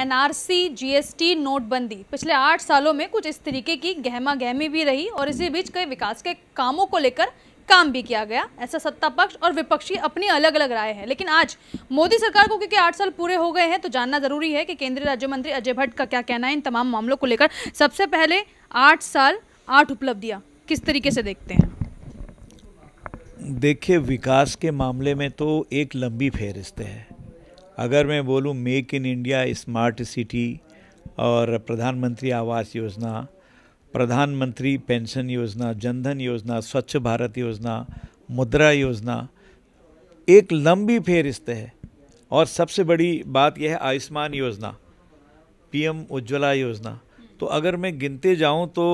NRC GST नोटबंदी पिछले आठ सालों में कुछ इस तरीके की गहमा गहमी भी रही और इसी बीच कई विकास के कामों को लेकर काम भी किया गया ऐसा सत्ता पक्ष और विपक्षी अपनी अलग अलग राय है लेकिन आज मोदी सरकार को क्योंकि आठ साल पूरे हो गए हैं तो जानना जरूरी है कि केंद्रीय राज्य मंत्री अजय भट्ट का क्या कहना है इन तमाम मामलों को लेकर सबसे पहले आठ साल आठ उपलब्धियाँ किस तरीके से देखते हैं देखिए विकास के मामले में तो एक लंबी फेरिस्त है अगर मैं बोलूँ make in India smart city और प्रधानमंत्री आवास योजना प्रधानमंत्री पेंशन योजना जनधन योजना स्वच्छ भारत योजना मुद्रा योजना एक लंबी फहरिस्त है और सबसे बड़ी बात यह है आयुष्मान योजना पीएम उज्ज्वला योजना तो अगर मैं गिनते जाऊं तो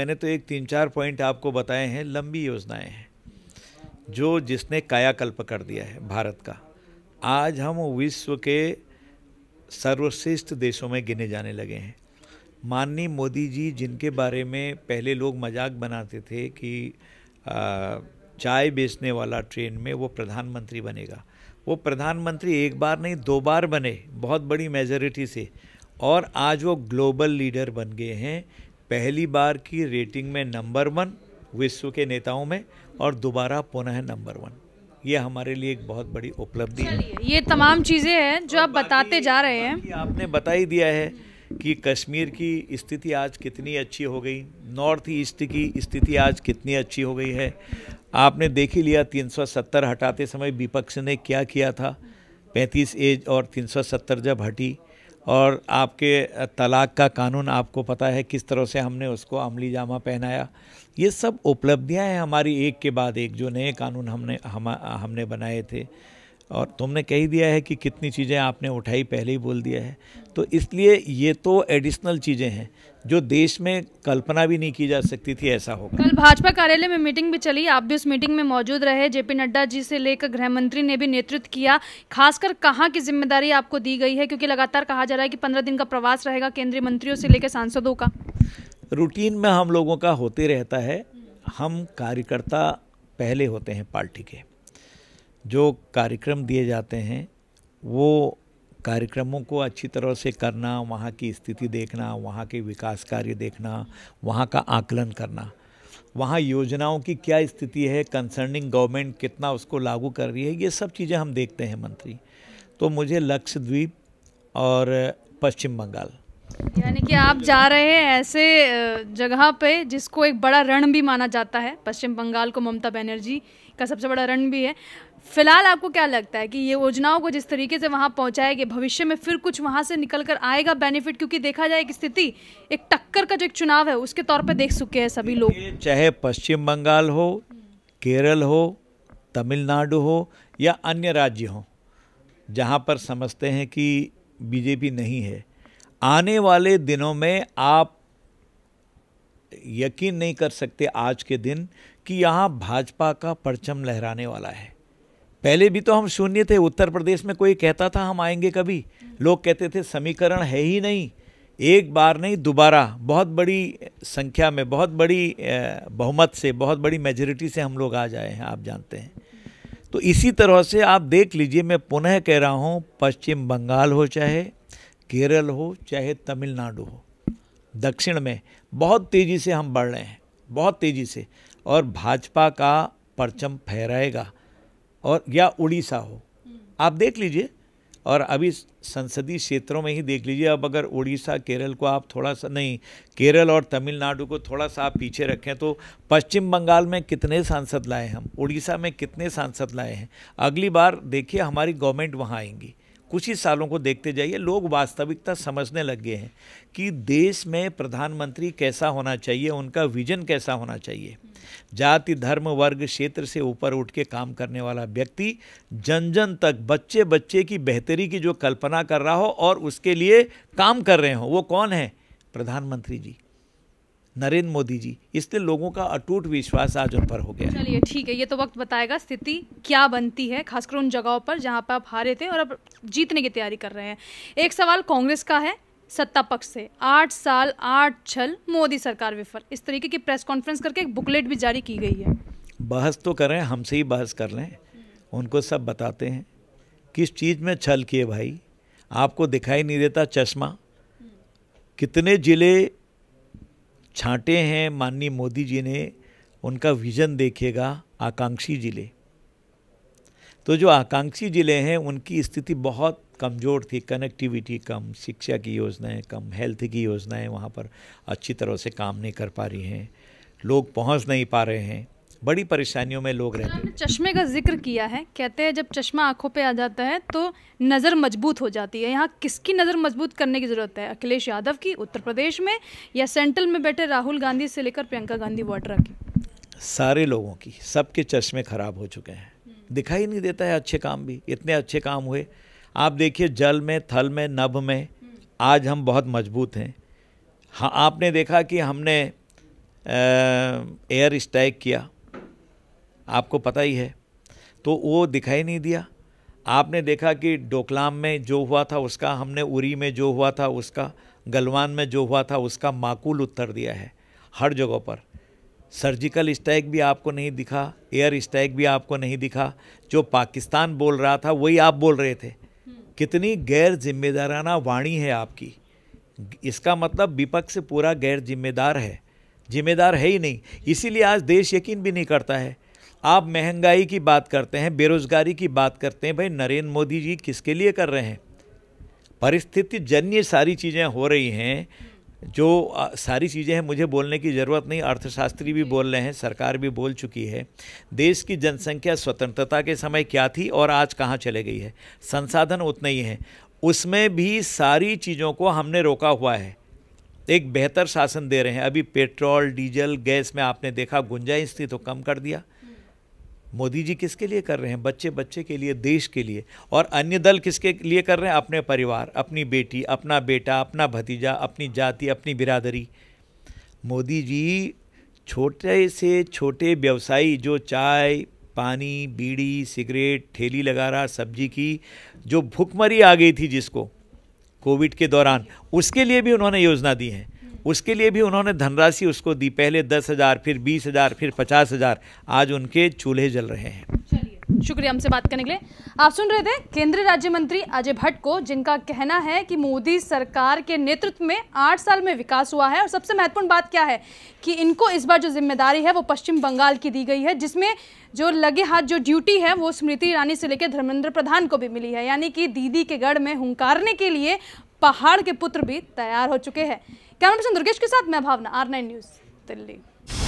मैंने तो एक तीन चार पॉइंट आपको बताए हैं लंबी योजनाएं हैं जो जिसने कायाकल्प कर दिया है भारत का आज हम विश्व के सर्वश्रेष्ठ देशों में गिने जाने लगे हैं माननीय मोदी जी जिनके बारे में पहले लोग मजाक बनाते थे कि चाय बेचने वाला ट्रेन में वो प्रधानमंत्री बनेगा वो प्रधानमंत्री एक बार नहीं दो बार बने बहुत बड़ी मेजोरिटी से और आज वो ग्लोबल लीडर बन गए हैं पहली बार की रेटिंग में नंबर वन विश्व के नेताओं में और दोबारा पुनः नंबर वन ये हमारे लिए एक बहुत बड़ी उपलब्धि है ये तमाम चीज़ें हैं जो आप बताते जा रहे हैं आपने बता ही दिया है कि कश्मीर की स्थिति आज कितनी अच्छी हो गई नॉर्थ ईस्ट की स्थिति आज कितनी अच्छी हो गई है आपने देख ही लिया 370 हटाते समय विपक्ष ने क्या किया था 35 एज और 370 जब हटी और आपके तलाक का कानून आपको पता है किस तरह से हमने उसको अमली जामा पहनाया ये सब उपलब्धियां हैं हमारी एक के बाद एक जो नए कानून हमने हम हमने बनाए थे और तुमने कह दिया है कि कितनी चीज़ें आपने उठाई पहले ही बोल दिया है तो इसलिए ये तो एडिशनल चीज़ें हैं जो देश में कल्पना भी नहीं की जा सकती थी ऐसा होगा कल भाजपा कार्यालय में मीटिंग भी चली आप भी उस मीटिंग में मौजूद रहे जेपी नड्डा जी से लेकर गृह मंत्री ने भी नेतृत्व किया खासकर कहाँ की जिम्मेदारी आपको दी गई है क्योंकि लगातार कहा जा रहा है कि पंद्रह दिन का प्रवास रहेगा केंद्रीय मंत्रियों से लेकर सांसदों का रूटीन में हम लोगों का होते रहता है हम कार्यकर्ता पहले होते हैं पार्टी के जो कार्यक्रम दिए जाते हैं वो कार्यक्रमों को अच्छी तरह से करना वहाँ की स्थिति देखना वहाँ के विकास कार्य देखना वहाँ का आकलन करना वहाँ योजनाओं की क्या स्थिति है कंसर्निंग गवर्नमेंट कितना उसको लागू कर रही है ये सब चीज़ें हम देखते हैं मंत्री तो मुझे लक्षद्वीप और पश्चिम बंगाल यानी कि आप जा रहे हैं ऐसे जगह पे जिसको एक बड़ा रण भी माना जाता है पश्चिम बंगाल को ममता बनर्जी का सबसे बड़ा रण भी है फिलहाल आपको क्या लगता है कि ये योजनाओं को जिस तरीके से वहाँ पहुँचाएगी भविष्य में फिर कुछ वहाँ से निकल कर आएगा बेनिफिट क्योंकि देखा जाए कि स्थिति एक टक्कर का जो एक चुनाव है उसके तौर पर देख चुके हैं सभी लोग चाहे पश्चिम बंगाल हो केरल हो तमिलनाडु हो या अन्य राज्य हो जहाँ पर समझते हैं कि बीजेपी नहीं है आने वाले दिनों में आप यकीन नहीं कर सकते आज के दिन कि यहाँ भाजपा का परचम लहराने वाला है पहले भी तो हम शून्य थे उत्तर प्रदेश में कोई कहता था हम आएंगे कभी लोग कहते थे समीकरण है ही नहीं एक बार नहीं दोबारा बहुत बड़ी संख्या में बहुत बड़ी बहुमत से बहुत बड़ी मेजोरिटी से हम लोग आ जाए हैं आप जानते हैं तो इसी तरह से आप देख लीजिए मैं पुनः कह रहा हूँ पश्चिम बंगाल हो चाहे केरल हो चाहे तमिलनाडु हो दक्षिण में बहुत तेज़ी से हम बढ़ रहे हैं बहुत तेज़ी से और भाजपा का परचम फहराएगा और या उड़ीसा हो आप देख लीजिए और अभी संसदीय क्षेत्रों में ही देख लीजिए अब अगर उड़ीसा केरल को आप थोड़ा सा नहीं केरल और तमिलनाडु को थोड़ा सा आप पीछे रखें तो पश्चिम बंगाल में कितने सांसद लाए हम उड़ीसा में कितने सांसद लाए हैं अगली बार देखिए हमारी गवर्नमेंट वहाँ आएंगी कुछ ही सालों को देखते जाइए लोग वास्तविकता समझने लग गए हैं कि देश में प्रधानमंत्री कैसा होना चाहिए उनका विजन कैसा होना चाहिए जाति धर्म वर्ग क्षेत्र से ऊपर उठ के काम करने वाला व्यक्ति जन जन तक बच्चे बच्चे की बेहतरी की जो कल्पना कर रहा हो और उसके लिए काम कर रहे हो वो कौन है प्रधानमंत्री जी नरेंद्र मोदी जी इसलिए लोगों का अटूट विश्वास आज उन पर हो गया चलिए ठीक है ये तो वक्त बताएगा स्थिति क्या बनती है खासकर उन जगहों पर जहाँ पर आप हारे थे और अब जीतने की तैयारी कर रहे हैं एक सवाल कांग्रेस का है सत्ता पक्ष से आठ साल आठ छल मोदी सरकार विफल इस तरीके की प्रेस कॉन्फ्रेंस करके एक बुकलेट भी जारी की गई है बहस तो करें हमसे ही बहस कर लें उनको सब बताते हैं किस चीज़ में छल किए भाई आपको दिखाई नहीं देता चश्मा कितने ज़िले छांटे हैं माननीय मोदी जी ने उनका विज़न देखेगा आकांक्षी ज़िले तो जो आकांक्षी ज़िले हैं उनकी स्थिति बहुत कमज़ोर थी कनेक्टिविटी कम शिक्षा की योजनाएं कम हेल्थ की योजनाएं वहाँ पर अच्छी तरह से काम नहीं कर पा रही हैं लोग पहुँच नहीं पा रहे हैं बड़ी परेशानियों में लोग रहते हैं चश्मे का जिक्र किया है कहते हैं जब चश्मा आंखों पे आ जाता है तो नज़र मजबूत हो जाती है यहाँ किसकी नज़र मजबूत करने की ज़रूरत है अखिलेश यादव की उत्तर प्रदेश में या सेंट्रल में बैठे राहुल गांधी से लेकर प्रियंका गांधी वाड्रा की सारे लोगों की सबके चश्मे खराब हो चुके हैं दिखाई नहीं देता है अच्छे काम भी इतने अच्छे काम हुए आप देखिए जल में थल में नभ में आज हम बहुत मजबूत हैं हाँ आपने देखा कि हमने एयर स्ट्राइक किया आपको पता ही है तो वो दिखाई नहीं दिया आपने देखा कि डोकलाम में जो हुआ था उसका हमने उरी में जो हुआ था उसका गलवान में जो हुआ था उसका माकूल उत्तर दिया है हर जगह पर सर्जिकल स्ट्राइक भी आपको नहीं दिखा एयर स्ट्राइक भी आपको नहीं दिखा जो पाकिस्तान बोल रहा था वही आप बोल रहे थे कितनी गैर जिम्मेदाराना वाणी है आपकी इसका मतलब विपक्ष पूरा गैर जिम्मेदार है जिम्मेदार है ही नहीं इसीलिए आज देश यकीन भी नहीं करता है आप महंगाई की बात करते हैं बेरोज़गारी की बात करते हैं भाई नरेंद्र मोदी जी किसके लिए कर रहे हैं परिस्थिति जन्य सारी चीज़ें हो रही हैं जो सारी चीज़ें हैं मुझे बोलने की ज़रूरत नहीं अर्थशास्त्री भी बोल रहे हैं सरकार भी बोल चुकी है देश की जनसंख्या स्वतंत्रता के समय क्या थी और आज कहाँ चले गई है संसाधन उतने ही हैं उसमें भी सारी चीज़ों को हमने रोका हुआ है एक बेहतर शासन दे रहे हैं अभी पेट्रोल डीजल गैस में आपने देखा गुंजाइश थी तो कम कर दिया मोदी जी किसके लिए कर रहे हैं बच्चे बच्चे के लिए देश के लिए और अन्य दल किसके लिए कर रहे हैं अपने परिवार अपनी बेटी अपना बेटा अपना भतीजा अपनी जाति अपनी बिरादरी मोदी जी छोटे से छोटे व्यवसायी जो चाय पानी बीड़ी सिगरेट ठेली लगा रहा सब्जी की जो भुखमरी आ गई थी जिसको कोविड के दौरान उसके लिए भी उन्होंने योजना दी है उसके लिए भी उन्होंने धनराशि उसको दी पहले दस हज़ार फिर बीस हज़ार फिर पचास हज़ार आज उनके चूल्हे जल रहे हैं शुक्रिया हमसे बात करने के लिए आप सुन रहे थे केंद्रीय राज्य मंत्री अजय भट्ट को जिनका कहना है कि मोदी सरकार के नेतृत्व में आठ साल में विकास हुआ है और सबसे महत्वपूर्ण बात क्या है कि इनको इस बार जो जिम्मेदारी है वो पश्चिम बंगाल की दी गई है जिसमें जो लगे हाथ जो ड्यूटी है वो स्मृति ईरानी से लेकर धर्मेंद्र प्रधान को भी मिली है यानी कि दीदी के गढ़ में हंकारने के लिए पहाड़ के पुत्र भी तैयार हो चुके हैं कैमरा पर्सन दुर्गेश के साथ मैं Bhavana R nine news Delhi